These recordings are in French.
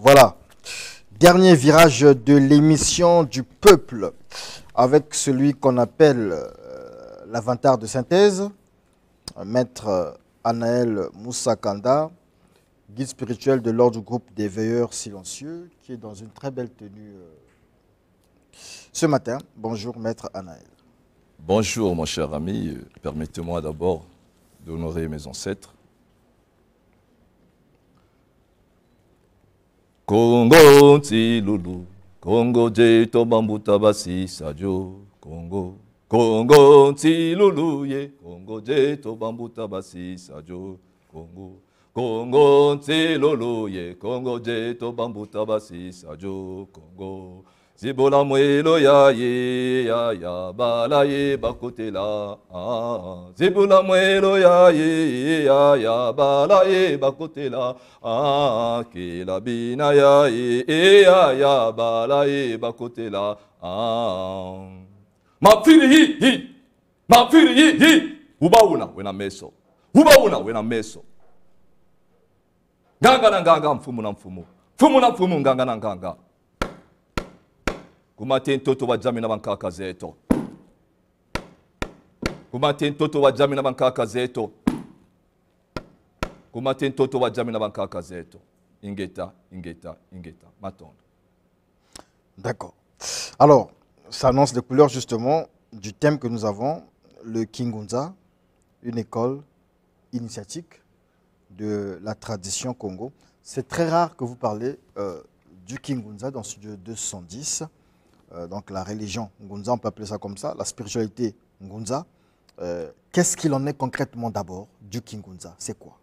Voilà. Dernier virage de l'émission du peuple avec celui qu'on appelle lavant euh, l'avantard de synthèse, maître euh, Anaël Kanda, guide spirituel de l'ordre du groupe des veilleurs silencieux, qui est dans une très belle tenue euh, ce matin. Bonjour maître Anaël. Bonjour mon cher ami, permettez-moi d'abord d'honorer mes ancêtres kongo ntilulu kongo je tobambuta basisa jo kongo kongo ntilulu ye kongo je tobambuta basisa jo kongo kongo ntilulu ye kongo je tobambuta basisa jo kongo zibolamu eloya ye ya ya bala ye bakotela zibolamu eloya ye ya ya bala ye bakotela kela bina ya ye ya ya bala ye bakotela ah, ah, e, ah, mafiri hi hi mafiri hi hi ubauna wena meso ubauna wena meso nganga na nganga mfumu na mfumu mfumu na mfumu nganga na nganga d'accord alors ça annonce les couleurs justement du thème que nous avons le Kingunza une école initiatique de la tradition Congo. C'est très rare que vous parlez euh, du Kingunza dans ce Studio 210. Euh, donc la religion Ngunza, on peut appeler ça comme ça, la spiritualité Ngunza. Euh, qu'est-ce qu'il en est concrètement d'abord du Kingunza C'est quoi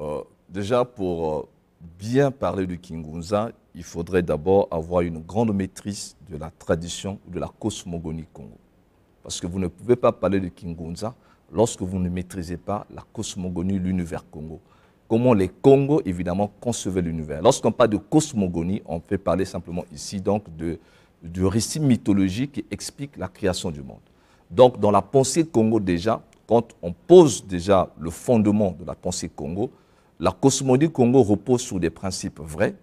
euh, Déjà, pour bien parler du Kingunza, il faudrait d'abord avoir une grande maîtrise de la tradition de la cosmogonie Congo. Parce que vous ne pouvez pas parler de Kingunza lorsque vous ne maîtrisez pas la cosmogonie, l'univers Congo comment les Congos, évidemment, concevaient l'univers. Lorsqu'on parle de cosmogonie, on fait parler simplement ici donc de, du récit mythologique qui explique la création du monde. Donc, dans la pensée Congo déjà, quand on pose déjà le fondement de la pensée Congo, la cosmogonie Congo repose sur des principes vrais.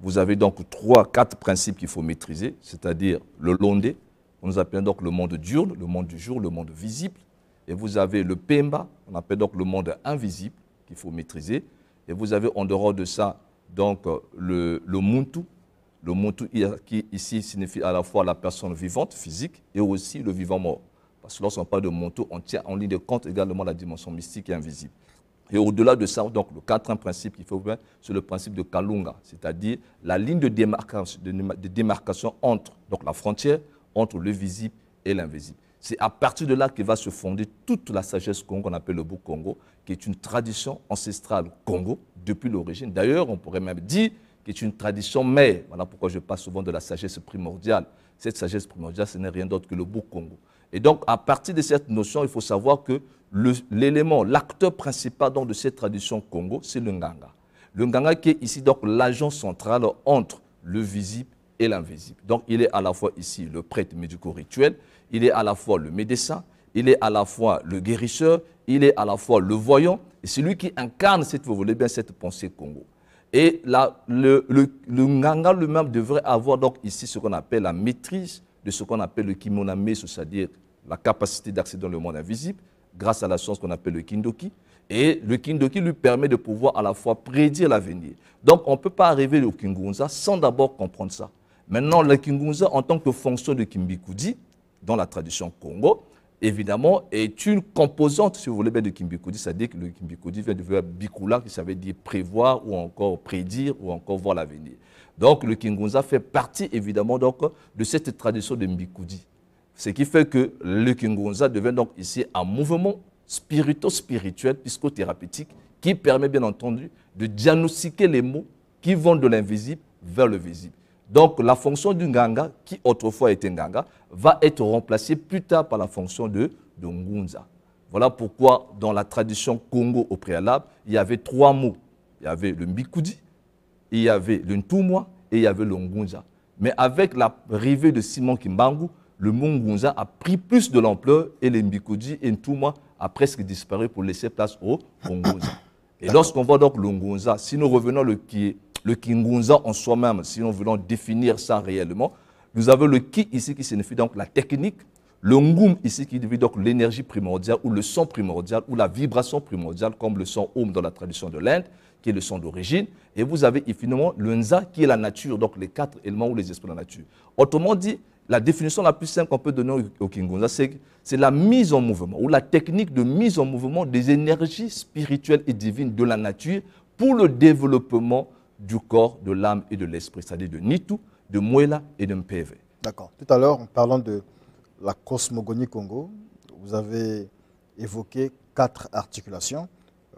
Vous avez donc trois, quatre principes qu'il faut maîtriser, c'est-à-dire le londé, on nous appelle donc le monde dur, le monde du jour, le monde visible, et vous avez le pemba, on appelle donc le monde invisible, qu'il faut maîtriser. Et vous avez en dehors de ça, donc, euh, le, le Muntu. Le Muntu qui ici signifie à la fois la personne vivante, physique, et aussi le vivant mort. Parce que lorsqu'on parle de Muntu, on tient en ligne de compte également la dimension mystique et invisible. Et au-delà de ça, donc, le quatrième principe qu'il faut voir, c'est le principe de Kalunga, c'est-à-dire la ligne de démarcation, de démarcation entre donc, la frontière, entre le visible et l'invisible. C'est à partir de là que va se fonder toute la sagesse Congo qu'on appelle le Bou Congo, qui est une tradition ancestrale Congo depuis l'origine. D'ailleurs, on pourrait même dire que est une tradition mère. Voilà pourquoi je parle souvent de la sagesse primordiale. Cette sagesse primordiale, ce n'est rien d'autre que le Bou Congo. Et donc, à partir de cette notion, il faut savoir que l'élément, l'acteur principal de cette tradition Congo, c'est le Nganga. Le Nganga qui est ici donc l'agent central entre le visible et l'invisible. Donc, il est à la fois ici le prêtre médico-rituel, il est à la fois le médecin, il est à la fois le guérisseur, il est à la fois le voyant, et c'est lui qui incarne, cette, vous voulez bien, cette pensée Congo. Et le, le, Nganga lui-même devrait avoir donc ici ce qu'on appelle la maîtrise de ce qu'on appelle le kimoname, c'est-à-dire la capacité d'accéder dans le monde invisible, grâce à la science qu'on appelle le kindoki. Et le kindoki lui permet de pouvoir à la fois prédire l'avenir. Donc on ne peut pas arriver au kingunza sans d'abord comprendre ça. Maintenant, le kingunza, en tant que fonction de Kimbikudi, dans la tradition Congo, évidemment, est une composante, si vous voulez, bien de Kimbikudi. C'est-à-dire que le Kimbikudi vient de Bikula, qui ça veut dire prévoir ou encore prédire ou encore voir l'avenir. Donc le kingonza fait partie, évidemment, donc, de cette tradition de Mbikudi. Ce qui fait que le kingonza devient donc ici un mouvement spirito-spirituel, psychothérapeutique, qui permet bien entendu de diagnostiquer les mots qui vont de l'invisible vers le visible. Donc la fonction du Nganga, qui autrefois était Nganga, va être remplacée plus tard par la fonction de, Ngunza. Voilà pourquoi dans la tradition Congo au préalable, il y avait trois mots. Il y avait le Mbikudi, il y avait le Ntumwa et il y avait le Ngunza. Mais avec l'arrivée de Simon Kimbangu, le mot a pris plus de l'ampleur et le Mbikudi et Ntumwa a presque disparu pour laisser place au Ngunza. Et lorsqu'on voit donc le Ngunza, si nous revenons le qui est le Kingunza en soi-même, si nous voulons définir ça réellement, vous avez le ki ici qui signifie donc la technique, le ngum ici qui signifie donc l'énergie primordiale ou le son primordial ou la vibration primordiale comme le son om dans la tradition de l'Inde, qui est le son d'origine. Et vous avez finalement le nza qui est la nature, donc les quatre éléments ou les esprits de la nature. Autrement dit, la définition la plus simple qu'on peut donner au Kingunza, c'est la mise en mouvement ou la technique de mise en mouvement des énergies spirituelles et divines de la nature pour le développement du corps, de l'âme et de l'esprit, c'est-à-dire de Nitu, de Mwela et de Mpeve. D'accord. Tout à l'heure, en parlant de la cosmogonie Congo, vous avez évoqué quatre articulations,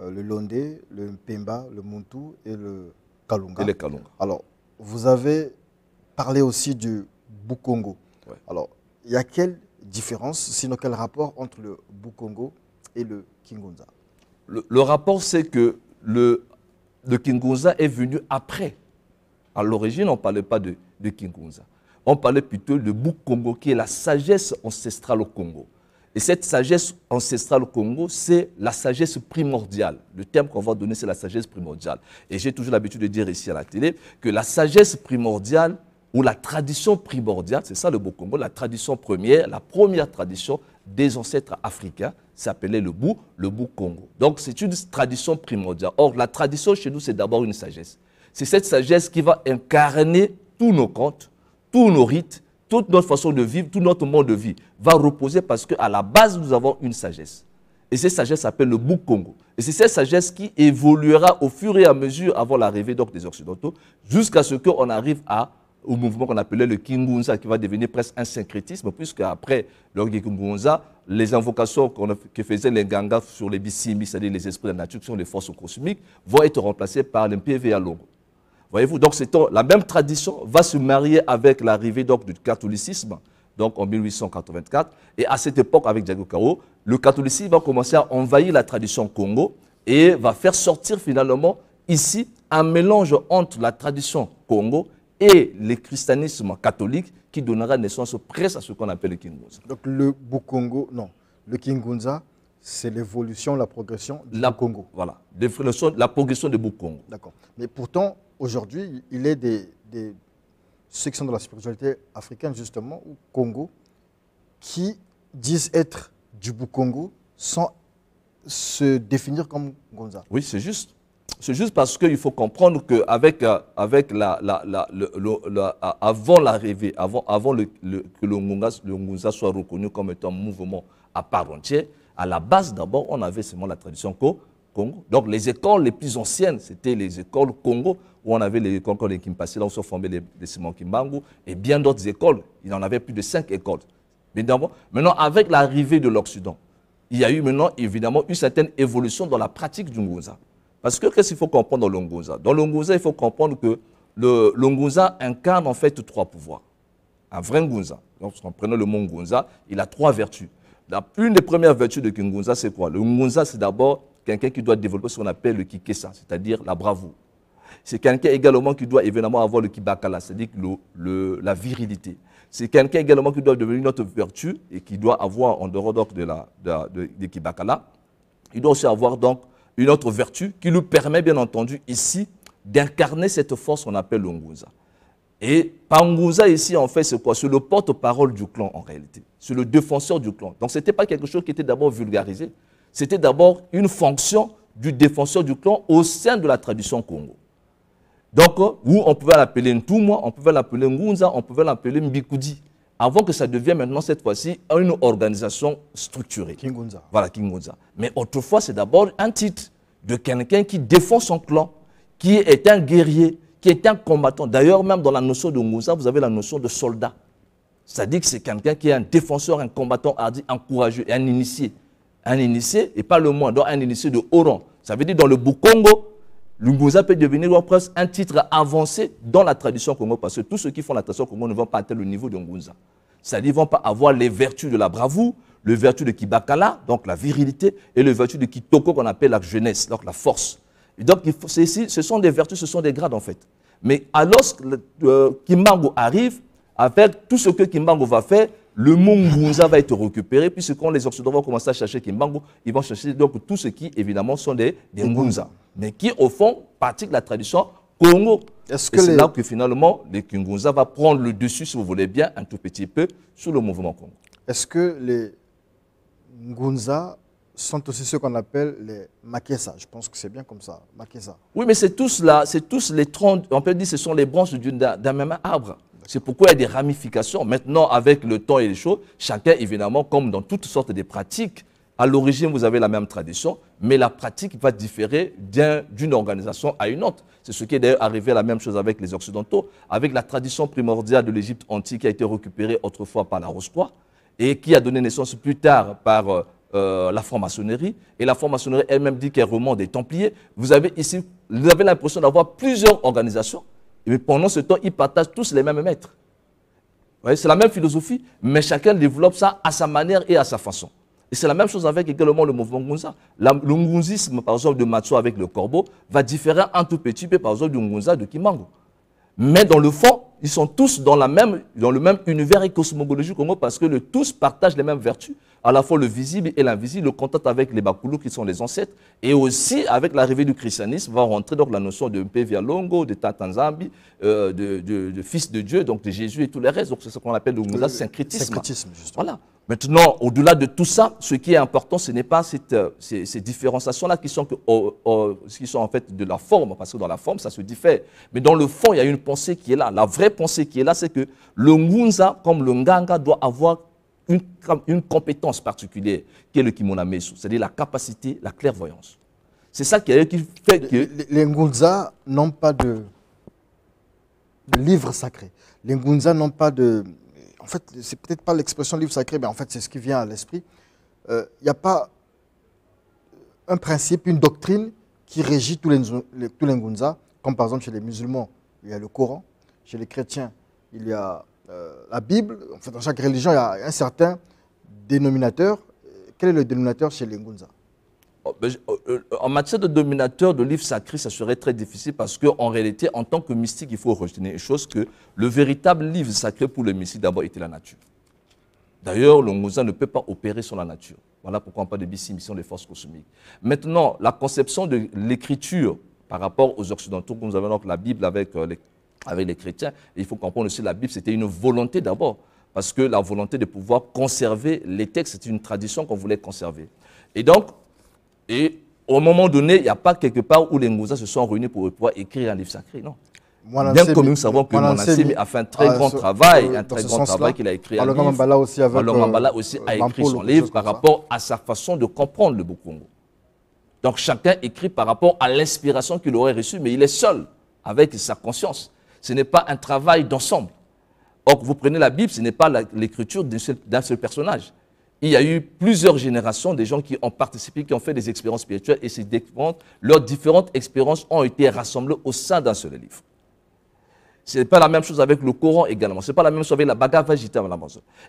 euh, le Londé, le Mpemba, le Muntu et le Kalunga. Et le Kalunga. Alors, vous avez parlé aussi du Bukongo. Alors, il y a quelle différence, sinon quel rapport entre le Bukongo et le Kingunza le rapport, c'est que le de Kingunza est venu après. À l'origine, on ne parlait pas de, de Kingunza. On parlait plutôt de Bukongo, qui est la sagesse ancestrale au Congo. Et cette sagesse ancestrale au Congo, c'est la sagesse primordiale. Le terme qu'on va donner, c'est la sagesse primordiale. Et j'ai toujours l'habitude de dire ici à la télé que la sagesse primordiale ou la tradition primordiale, c'est ça le Bukongo, la tradition première, la première tradition, des ancêtres africains s'appelait le Bou le Bou Congo. Donc c'est une tradition primordiale. Or, la tradition chez nous, c'est d'abord une sagesse. C'est cette sagesse qui va incarner tous nos contes, tous nos rites, toute notre façon de vivre, tout notre monde de vie va reposer parce qu'à la base, nous avons une sagesse. Et cette sagesse s'appelle le Bou Congo. Et c'est cette sagesse qui évoluera au fur et à mesure avant l'arrivée donc des Occidentaux, jusqu'à ce qu'on arrive à au mouvement qu'on appelait le Kingunza, qui va devenir presque un syncrétisme, puisque après, le Kingunza, les invocations que faisaient les Gangas sur les Bissimi, c'est-à-dire les esprits de la nature, qui sont les forces cosmiques, vont être remplacées par les Longo. Voyez-vous, donc la même tradition va se marier avec l'arrivée du catholicisme, donc en 1884. Et à cette époque, avec Diago Caro, le catholicisme va commencer à envahir la tradition Congo et va faire sortir finalement ici un mélange entre la tradition Congo et le christianisme catholique qui donnera naissance presque à ce qu'on appelle le Kingunza. Donc le Bukongo, non, le Kingunza, c'est l'évolution, la progression du la, Congo. Voilà, la progression du Bukongo. D'accord. Mais pourtant, aujourd'hui, il est des, des sections de la spiritualité africaine, justement, ou Congo, qui disent être du Bukongo sans se définir comme Gonza. Oui, c'est juste c'est juste parce qu'il faut comprendre qu'avec avec euh, euh, avant l'arrivée, avant, avant que le Ngunza, soit reconnu comme étant un mouvement à part entière, à la base d'abord, on avait seulement la tradition Congo. Donc les écoles les plus anciennes, c'était les écoles Congo, où on avait les écoles comme les là où se formaient les, les Simon Kimbangu, et bien d'autres écoles. Il en avait plus de cinq écoles. maintenant, avec l'arrivée de l'Occident, il y a eu maintenant, évidemment, une certaine évolution dans la pratique du Ngunza. Parce que qu'est-ce qu'il faut comprendre dans l'Ongoza Dans l'Ongoza, il faut comprendre que le, l'Ongoza incarne en fait trois pouvoirs. Un vrai Ngunza, en prenant le mot Ngunza, il a trois vertus. La, une des premières vertus de Ngunza, c'est quoi Le c'est d'abord quelqu'un qui doit développer ce qu'on appelle le Kikesa, c'est-à-dire la bravoure. C'est quelqu'un également qui doit évidemment avoir le kibakala, c'est-à-dire la virilité. C'est quelqu'un également qui doit devenir notre vertu et qui doit avoir, en dehors de, la, de kibakala, il doit aussi avoir donc une autre vertu qui lui permet bien entendu ici d'incarner cette force qu'on appelle l'Ongunza. Et Pangunza ici en fait c'est quoi C'est le porte-parole du clan en réalité, c'est le défenseur du clan. Donc ce n'était pas quelque chose qui était d'abord vulgarisé, c'était d'abord une fonction du défenseur du clan au sein de la tradition Congo. Donc, euh, où on pouvait l'appeler Ntoumwa, on pouvait l'appeler Ngunza, on pouvait l'appeler Mbikudi avant que ça devienne maintenant cette fois-ci une organisation structurée. Kingunza. Voilà, Kingunza. Mais autrefois, c'est d'abord un titre de quelqu'un qui défend son clan, qui est un guerrier, qui est un combattant. D'ailleurs, même dans la notion de Ngunza, vous avez la notion de soldat. Ça dit que c'est quelqu'un qui est un défenseur, un combattant hardi, un courageux, un initié. Un initié, et pas le moins, donc un initié de haut rang. Ça veut dire dans le Bukongo, L'Ungunza peut devenir un titre avancé dans la tradition congolaise. parce que tous ceux qui font la tradition Congo ne vont pas atteindre le niveau de Ngunza. C'est-à-dire ne vont pas avoir les vertus de la bravoure, le vertu de Kibakala, donc la virilité, et le vertu de Kitoko qu'on appelle la jeunesse, donc la force. Et donc ce sont des vertus, ce sont des grades en fait. Mais alors que euh, Kimango arrive, avec tout ce que Kimbango va faire, le mont va être récupéré, puisque quand les Occidentaux vont commencer à chercher Kimbangu, ils vont chercher donc tout ce qui, évidemment, sont des, des mais qui, au fond, pratiquent la tradition Congo. C'est -ce là que finalement, les Ngunza va prendre le dessus, si vous voulez bien, un tout petit peu, sur le mouvement Congo. Est-ce que les Ngunza sont aussi ceux qu'on appelle les Makesa. Je pense que c'est bien comme ça, Makesa. Oui, mais c'est tous là, c'est tous les troncs, on peut dire que ce sont les branches d'un même arbre. C'est pourquoi il y a des ramifications. Maintenant, avec le temps et les choses, chacun, évidemment, comme dans toutes sortes de pratiques, à l'origine, vous avez la même tradition, mais la pratique va différer d'une organisation à une autre. C'est ce qui est d'ailleurs arrivé à la même chose avec les Occidentaux, avec la tradition primordiale de l'Égypte antique qui a été récupérée autrefois par la Rose-Croix et qui a donné naissance plus tard par euh, euh, la franc-maçonnerie. Et la franc-maçonnerie elle-même dit qu'elle remonte des Templiers. Vous avez ici, vous avez l'impression d'avoir plusieurs organisations et pendant ce temps, ils partagent tous les mêmes maîtres. C'est la même philosophie, mais chacun développe ça à sa manière et à sa façon. Et c'est la même chose avec également le mouvement Ngunza. le Ngunzisme, par exemple, de Matsuo avec le corbeau, va différer un tout petit peu, par exemple, du Ngunza de Kimango. Mais dans le fond, ils sont tous dans, la même, dans le même univers et cosmologie parce que le, tous partagent les mêmes vertus, à la fois le visible et l'invisible, le contact avec les Bakulu qui sont les ancêtres, et aussi avec l'arrivée du christianisme va rentrer la notion de Mpevia Longo, de Tatanzambi, euh, de, fils de Dieu, donc de Jésus et tous les restes. Donc c'est ce qu'on appelle le Moussa syncrétisme. justement. Maintenant, au-delà de tout ça, ce qui est important, ce n'est pas euh, ces, différenciations-là qui, sont qui sont en fait de la forme, parce que dans la forme, ça se diffère. Mais dans le fond, il y a une pensée qui est là. La vraie pensée qui est là, c'est que le Ngunza, comme le Nganga, doit avoir une, une compétence particulière qui est le kimonamesu, c'est-à-dire la capacité, la clairvoyance. C'est ça qui, fait que... Les, Ngunza n'ont pas de, livre sacré. Les Ngunza n'ont pas de... En fait, c'est peut-être pas l'expression livre sacré, mais en fait, c'est ce qui vient à l'esprit. Il euh, n'y a pas un principe, une doctrine qui régit tous les, les, tous les Ngunza, comme par exemple chez les musulmans, il y a le Coran. Chez les chrétiens, il y a euh, la Bible, en fait, dans chaque religion, il y a un certain dénominateur. Quel est le dénominateur chez les Ngunza oh, ben, euh, euh, en matière de dénominateur de livres sacrés, ça serait très difficile parce qu'en réalité, en tant que mystique, il faut retenir une chose que le véritable livre sacré pour le mystique d'abord était la nature. D'ailleurs, le Ngunza ne peut pas opérer sur la nature. Voilà pourquoi on parle de mission des forces cosmiques. Maintenant, la conception de l'écriture par rapport aux Occidentaux, nous avons donc la Bible avec les avec les chrétiens. il faut comprendre aussi la Bible, c'était une volonté d'abord, parce que la volonté de pouvoir conserver les textes, c'est une tradition qu'on voulait conserver. Et donc, et au moment donné, il n'y a pas quelque part où les Ngouza se sont réunis pour pouvoir écrire un livre sacré, non. Bien comme nous savons que Monansemi a fait un très ah, grand travail, un très grand travail qu'il a écrit. Alors Mambala euh, aussi, a écrit son livre par rapport à sa façon de comprendre le Bokongo. Donc chacun écrit par rapport à l'inspiration qu'il aurait reçue, mais il est seul avec sa conscience. Ce n'est pas un travail d'ensemble. Or, vous prenez la Bible, ce n'est pas l'écriture d'un seul, personnage. Il y a eu plusieurs générations de gens qui ont participé, qui ont fait des expériences spirituelles et ces leurs différentes expériences ont été rassemblées au sein d'un seul livre. Ce n'est pas la même chose avec le Coran également. Ce n'est pas la même chose avec la Bhagavad Gita.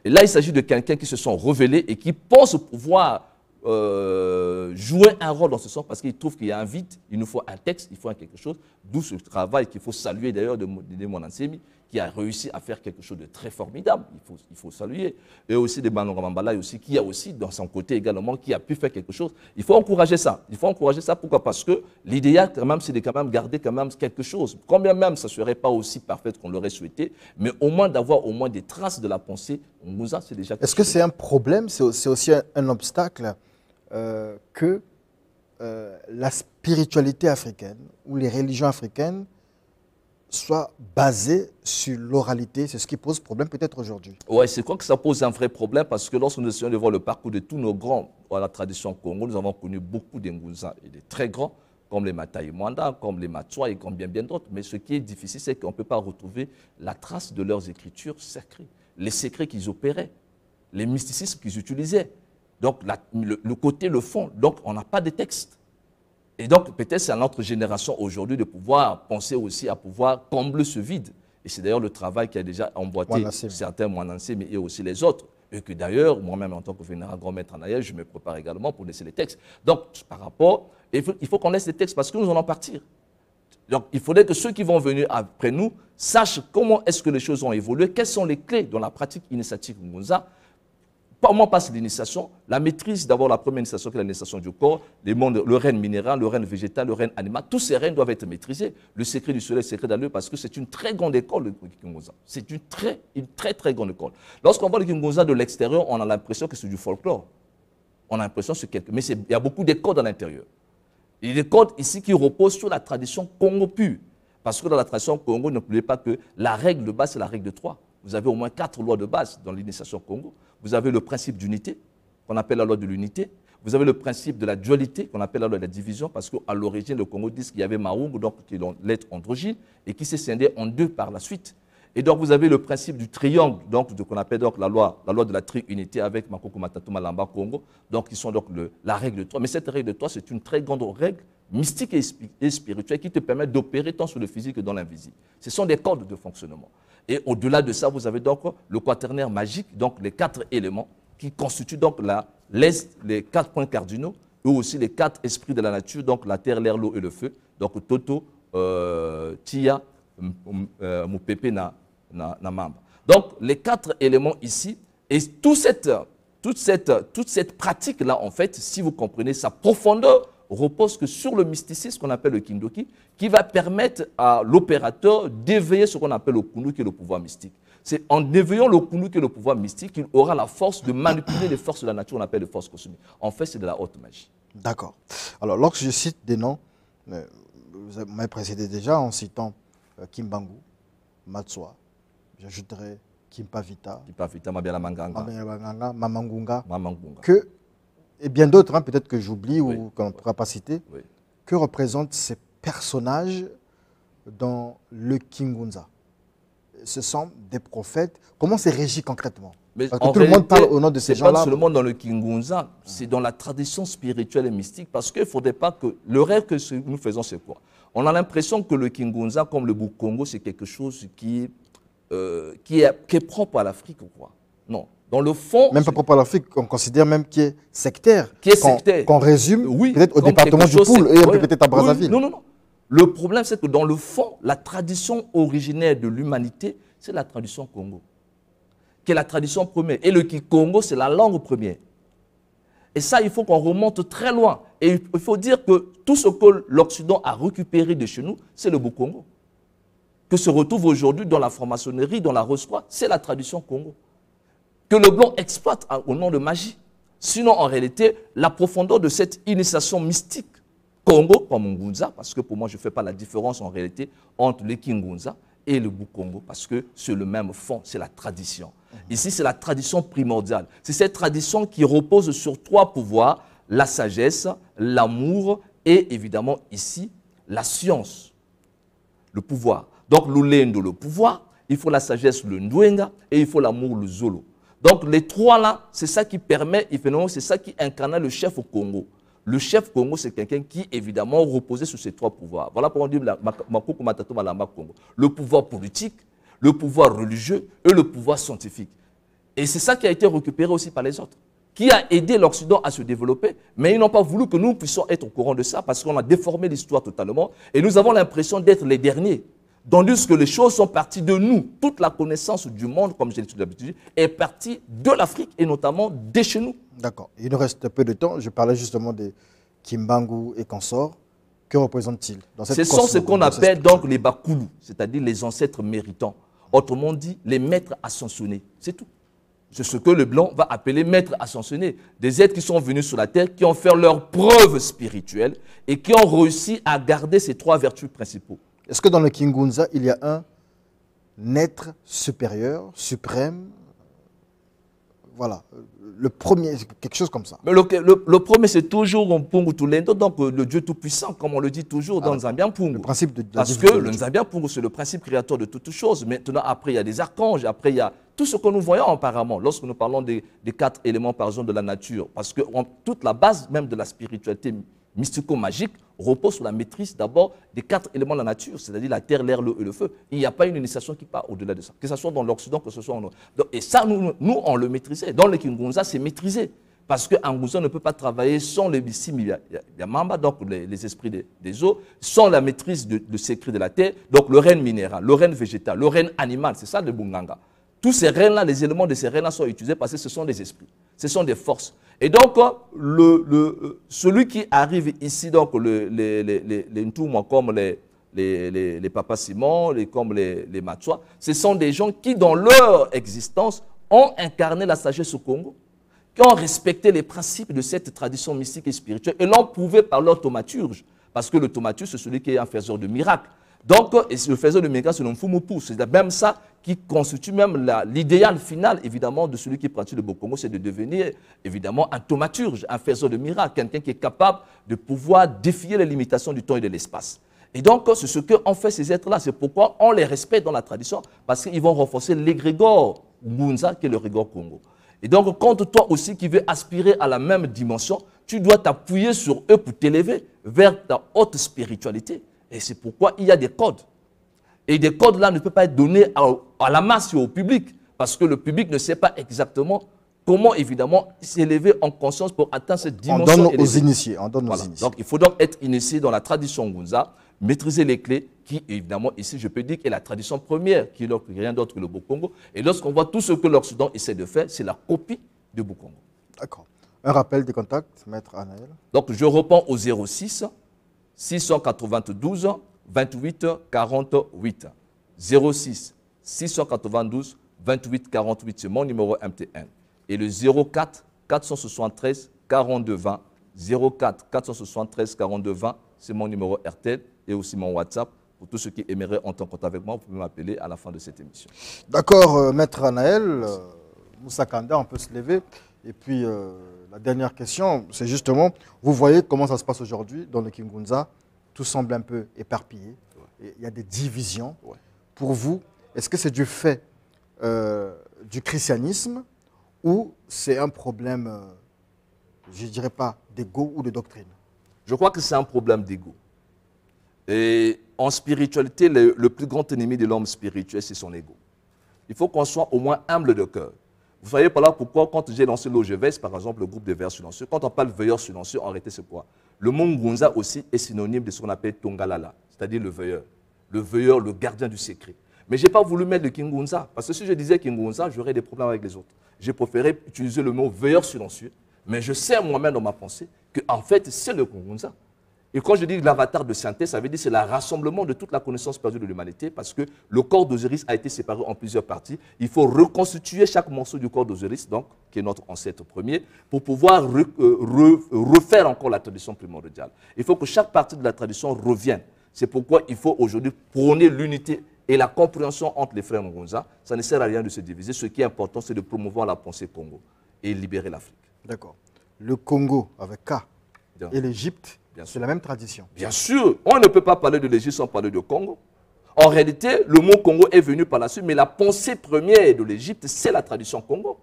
Et là, il s'agit de quelqu'un qui se sont révélés et qui pense pouvoir euh, jouer un rôle dans ce sens parce qu'il trouve qu'il y a un vide, il nous faut un texte, il faut quelque chose, d'où ce travail qu'il faut saluer d'ailleurs de, de mon qui a réussi à faire quelque chose de très formidable, il faut, il faut saluer. Et aussi de Banongamambalaï aussi, qui a aussi, dans son côté également, qui a pu faire quelque chose. Il faut encourager ça. Il faut encourager ça, pourquoi Parce que l'idéal quand même, c'est de quand même garder quand même quelque chose. Combien même ça ne serait pas aussi parfait qu'on l'aurait souhaité, mais au moins d'avoir au moins des traces de la pensée, on nous a, c'est déjà Est-ce que c'est un problème C'est aussi un obstacle euh, que euh, la spiritualité africaine ou les religions africaines soient basées sur l'oralité. C'est ce qui pose problème peut-être aujourd'hui. Oui, c'est quoi que ça pose un vrai problème parce que lorsque nous essayons de voir le parcours de tous nos grands à la tradition congo, nous avons connu beaucoup d'Ngunza et des très grands comme les Matai comme les Matswa et comme bien, bien d'autres. Mais ce qui est difficile, c'est qu'on ne peut pas retrouver la trace de leurs écritures sacrées, les secrets qu'ils opéraient, les mysticismes qu'ils utilisaient. Donc, le, côté, le fond. Donc, on n'a pas de texte. Et donc, peut-être c'est à notre génération aujourd'hui de pouvoir penser aussi à pouvoir combler ce vide. Et c'est d'ailleurs le travail qui a déjà emboîté certains anciens, mais aussi les autres. Et que d'ailleurs, moi-même, en tant que vénérable grand maître en ailleurs, je me prépare également pour laisser les textes. Donc, par rapport, il faut, qu'on laisse les textes parce que nous allons partir. Donc, il faudrait que ceux qui vont venir après nous sachent comment est-ce que les choses ont évolué, quelles sont les clés dans la pratique initiative Munza, Comment passe l'initiation La maîtrise, d'abord, la première initiation, qui est l'initiation du corps, mondes, le règne minéral, le règne végétal, le règne animal, tous ces règnes doivent être maîtrisés. Le secret du soleil, le secret d'Aleu, parce que c'est une très grande école, le Kingonza. C'est une très, une très, très grande école. Lorsqu'on voit le Kingonza de l'extérieur, on a l'impression que c'est du folklore. On a l'impression que c'est quelque. Mais il y a beaucoup d'écoles à l'intérieur. Il y a des codes ici qui reposent sur la tradition congo Parce que dans la tradition Congo, n'oubliez pas que la règle de base, c'est la règle de trois. Vous avez au moins quatre lois de base dans l'initiation Congo vous avez le principe d'unité, qu'on appelle la loi de l'unité. Vous avez le principe de la dualité, qu'on appelle la loi de la division, parce qu'à l'origine, le Congo dit qu'il y avait Maung, donc qui est l'être androgyne, et qui s'est scindé en deux par la suite. Et donc, vous avez le principe du triangle, donc, qu'on appelle donc la loi, la loi de la triunité avec Makoko Matatuma, Malamba Congo, donc, qui sont donc la règle de toi. Mais cette règle de toi, c'est une très grande règle mystique et spirituelle qui te permet d'opérer tant sur le physique que dans l'invisible. Ce sont des codes de fonctionnement. Et au-delà de ça, vous avez donc le quaternaire magique, donc les quatre éléments qui constituent donc la, les, les quatre points cardinaux, et aussi les quatre esprits de la nature, donc la terre, l'air, l'eau et le feu. Donc Toto, euh, Tia, Mupepe, euh, na, Donc les quatre éléments ici, et toute cette, toute cette, toute cette pratique-là, en fait, si vous comprenez sa profondeur, repose que sur le mysticisme qu'on appelle le Kindoki, qui va permettre à l'opérateur d'éveiller ce qu'on appelle le Kunu, qui est le pouvoir mystique. C'est en éveillant le Kunu, qui est le pouvoir mystique, qu'il aura la force de manipuler les forces de la nature, on appelle les forces cosmiques. En fait, c'est de la haute magie. D'accord. Alors, lorsque je cite des noms, euh, vous m'avez précédé déjà en citant euh, Kimbangu, Matsua, j'ajouterai Kimpavita, Kimpavita Mabiala Manganga, Mamangunga, Mamangunga, que et bien d'autres, hein, peut-être que j'oublie ou qu'on ne pourra pas citer. Que représentent ces personnages dans le Kingunza Ce sont des prophètes. Comment c'est régi concrètement tout le monde parle au nom de ces gens-là. pas seulement dans le Kingunza, c'est dans la tradition spirituelle et mystique. Parce qu'il ne faudrait pas que... Le rêve que nous faisons, c'est quoi On a l'impression que le Kingunza, comme le Bukongo, c'est quelque chose qui, euh, est, propre à l'Afrique. ou quoi. Non, le fond. Même par rapport à l'Afrique, on considère même qu'il est sectaire. est sectaire. Qu'on résume oui, peut-être au département du Poule et peut-être à Brazzaville. non, non, non. Le problème, c'est que dans le fond, la tradition originaire de l'humanité, c'est la tradition Congo, qui est la tradition première. Et le Kikongo, c'est la langue première. Et ça, il faut qu'on remonte très loin. Et il faut dire que tout ce que l'Occident a récupéré de chez nous, c'est le Congo. Que se retrouve aujourd'hui dans la franc-maçonnerie, dans la rose c'est la tradition Congo que le blanc exploite au nom de magie. Sinon, en réalité, la profondeur de cette initiation mystique, Congo comme Ngunza, parce que pour moi, je ne fais pas la différence en réalité entre le Kingunza et le Bukongo, parce que c'est le même fond, c'est la tradition. Mhm. Ici, c'est la tradition primordiale. C'est cette tradition qui repose sur trois pouvoirs, la sagesse, l'amour et évidemment ici, la science, le pouvoir. Donc, l'ulendo, le pouvoir, il faut la sagesse, le ndwenga, et il faut l'amour, le zolo. Donc les trois là, c'est ça qui permet, c'est ça qui incarna le chef au Congo. Le chef Congo, c'est quelqu'un qui, évidemment, reposait sur ces trois pouvoirs. Voilà pourquoi on dit Congo. Le pouvoir politique, le pouvoir religieux et le pouvoir scientifique. Et c'est ça qui a été récupéré aussi par les autres, qui a aidé l'Occident à se développer, mais ils n'ont pas voulu que nous puissions être au courant de ça parce qu'on a déformé l'histoire totalement et nous avons l'impression d'être les derniers Tandis que les choses sont parties de nous. Toute la connaissance du monde, comme j'ai l'habitude, d'habitude, est partie de l'Afrique et notamment de chez nous. D'accord. Il nous reste peu de temps. Je parlais justement des Kimbangu et consorts. Que représentent-ils Ce sont ce qu'on appelle donc les Bakulu, c'est-à-dire les ancêtres méritants. Autrement dit, les maîtres ascensionnés. C'est tout. C'est ce que le blanc va appeler maîtres ascensionnés. Des êtres qui sont venus sur la terre, qui ont fait leur preuve spirituelle et qui ont réussi à garder ces trois vertus principaux est-ce que dans le Kingunza, il y a un être supérieur, suprême Voilà, le premier, quelque chose comme ça. Mais le, premier, c'est toujours Mpungu Tulendo, donc euh, le Dieu Tout-Puissant, comme on le dit toujours dans ah, le Zambian Pungu. Le principe de, Parce que le Zambian Pungu, c'est le principe créateur de toutes choses. Maintenant, après, il y a des archanges, après, il y a tout ce que nous voyons apparemment lorsque nous parlons des, quatre éléments, par exemple, de la nature. Parce que toute la base même de la spiritualité mystico-magique repose sur la maîtrise d'abord des quatre éléments de la nature, c'est-à-dire la terre, l'air, l'eau et le feu. Il n'y a pas une initiation qui part au-delà de ça, que ce soit dans l'Occident, que ce soit en Europe. Et ça, nous, nous, on le maîtrisait. Dans le Kingunza, c'est maîtrisé. Parce on ne peut pas travailler sans le Mamba, donc les, esprits des, eaux, sans la maîtrise de ces secret de la terre, donc le règne minéral, le règne végétal, le règne animal, c'est ça le Bunganga. Tous ces règnes-là, les éléments de ces règnes-là sont utilisés parce que ce sont des esprits. Ce sont des forces. Et donc, euh, euh, celui qui arrive ici, donc les, les, comme les, les, Simon, comme les, les ce sont des gens qui, dans leur existence, ont incarné la sagesse au Congo, qui ont respecté les principes de cette tradition mystique et spirituelle et l'ont prouvé par leur thaumaturge. Parce que le thaumaturge, c'est celui qui est un faiseur de miracles. Donc, le faisceau de miracles, c'est le pour C'est même ça qui constitue même l'idéal final, évidemment, de celui qui pratique le Bokongo, c'est de devenir, évidemment, un thaumaturge, un faisceau de miracle, quelqu'un qui est capable de pouvoir défier les limitations du temps et de l'espace. Et donc, c'est ce qu'ont fait ces êtres-là. C'est pourquoi on les respecte dans la tradition, parce qu'ils vont renforcer l'égrégore Munza, qui est le rigor Congo. Et donc, quand toi aussi qui veux aspirer à la même dimension, tu dois t'appuyer sur eux pour t'élever vers ta haute spiritualité. Et c'est pourquoi il y a des codes. Et des codes-là ne peuvent pas être donnés à, la masse ou au public, parce que le public ne sait pas exactement comment, évidemment, s'élever en conscience pour atteindre cette dimension. On donne aux initiés. On donne aux initiés. Donc, il faut donc être initié dans la tradition Gunza, maîtriser les clés, qui, évidemment, ici, je peux dire, est la tradition première, qui n'est rien d'autre que le Bokongo. Et lorsqu'on voit tout ce que l'Occident essaie de faire, c'est la copie du Bokongo. D'accord. Un rappel des contacts, maître Anaël. Donc, je reprends au 06 692 28 48 06 692 28 48, c'est mon numéro MTN. Et le 04 473 4220 04 473 4220 c'est mon numéro RTL et aussi mon WhatsApp. Pour tous ceux qui aimeraient entrer en contact avec moi, vous pouvez m'appeler à la fin de cette émission. D'accord, euh, Maître Anaël, euh, Moussa Kanda, on peut se lever. Et puis, euh, dernière question, c'est justement, vous voyez comment ça se passe aujourd'hui dans le Kingunza Tout semble un peu éparpillé. Il y a des divisions. Pour vous, est-ce que c'est du fait euh, du christianisme ou c'est un problème, euh, je ne dirais pas d'ego ou de doctrine Je crois que c'est un problème d'ego. Et en spiritualité, le, le plus grand ennemi de l'homme spirituel, c'est son ego. Il faut qu'on soit au moins humble de cœur. Vous voyez par là pourquoi, quand j'ai lancé l'OGVES, par exemple, le groupe des veilleurs silencieux, quand on parle veilleurs silencieux, en réalité, c'est quoi Le mot Ngunza aussi est synonyme de ce qu'on appelle Tongalala, c'est-à-dire le veilleur. Le veilleur, le gardien du secret. Mais je n'ai pas voulu mettre le Kingunza, parce que si je disais Kingunza, j'aurais des problèmes avec les autres. J'ai préféré utiliser le mot veilleur silencieux, mais je sais moi-même dans ma pensée qu'en fait, c'est le Kingunza. Et quand je dis l'avatar de synthèse, ça veut dire c'est le rassemblement de toute la connaissance perdue de l'humanité, parce que le corps d'Osiris a été séparé en plusieurs parties. Il faut reconstituer chaque morceau du corps d'Osiris, donc, qui est notre ancêtre premier, pour pouvoir euh, refaire encore la tradition primordiale. Il faut que chaque partie de la tradition revienne. C'est pourquoi il faut aujourd'hui prôner l'unité et la compréhension entre les frères Ngonza. Ça ne sert à rien de se diviser. Ce qui est important, c'est de promouvoir la pensée Congo et libérer l'Afrique. D'accord. Le Congo avec K et l'Égypte c'est la même tradition. Bien sûr, on ne peut pas parler de l'Égypte sans parler de Congo. En réalité, le mot Congo est venu par la suite, mais la pensée première de l'Égypte, c'est la tradition Congo.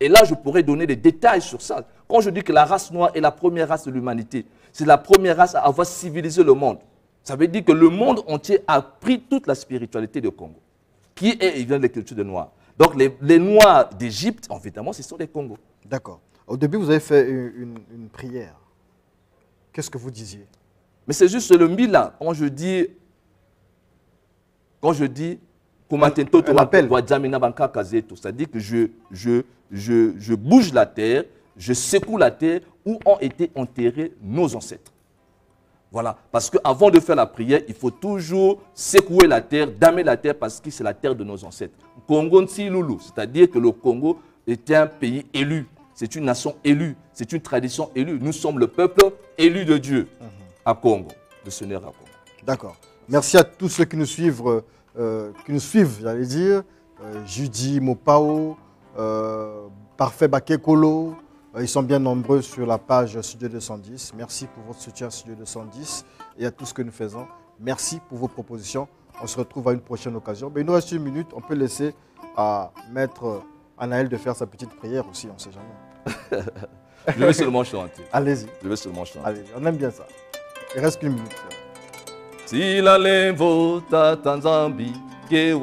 Et là, je pourrais donner des détails sur ça. Quand je dis que la race noire est la première race de l'humanité, c'est la première race à avoir civilisé le monde. Ça veut dire que le monde entier a pris toute la spiritualité du Congo, qui est de la culture des Noirs. Donc les, Noirs d'Égypte, évidemment, ce sont des Congos. D'accord. Au début, vous avez fait une prière. Qu'est-ce que vous disiez Mais c'est juste le mille là. Quand je dis, quand je dis, c'est-à-dire que je, je, je, je bouge la terre, je secoue la terre où ont été enterrés nos ancêtres. Voilà, parce qu'avant de faire la prière, il faut toujours secouer la terre, damer la terre, parce que c'est la terre de nos ancêtres. Congo c'est-à-dire que le Congo était un pays élu c'est une nation élue, c'est une tradition élue. Nous sommes le peuple élu de Dieu mhm. à Congo, de à Congo. D'accord. Merci à tous ceux qui nous suivent, euh, qui nous suivent, j'allais dire. Euh, Judy Mopao, euh, Parfait Bakekolo, ils sont bien nombreux sur la page Studio 210. Merci pour votre soutien Studio 210 et à tout ce que nous faisons. Merci pour vos propositions. On se retrouve à une prochaine occasion. Mais il nous reste une minute. On peut laisser à Maître Anaël de faire sa petite prière aussi, on ne sait jamais. Je vais seulement chanter. Allez-y. Je vais seulement chanter. Allez, on aime bien ça. Il reste qu'une minute. Sila lemvo tata nzambi ge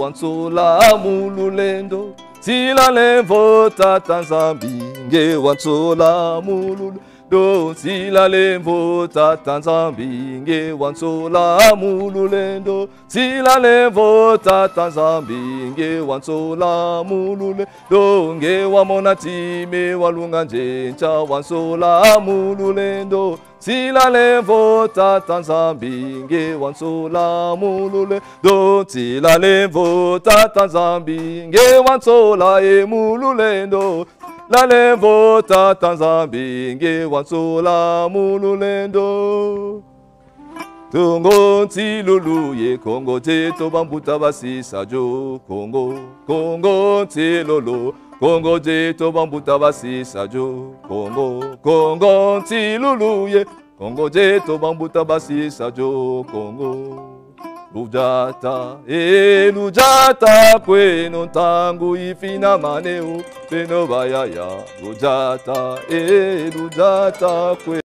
la mululendo. Sila lemvo tata nzambi ge wantsola mululendo. la silalembo tatanzambi nge wansola mululendo silalembo tatanzambi nge wansola mululendo nge wamona time walunga njencha wansola mululendo silalembo tatanzambi nge wansola mululendo silalembo tatanzambi nge wansola e mululendo nalevota tanzambinge wansola mululendo tungo nti lulu ye kongo te tobambuta basisa sajo kongo kongo nti lulu kongo te tobambuta basisa sajo kongo kongo nti lulu ye kongo te tobambuta basi jo kongo lujata e lujata kwenu tangu ifina maneu peno bayaya lujata e lujata kwenu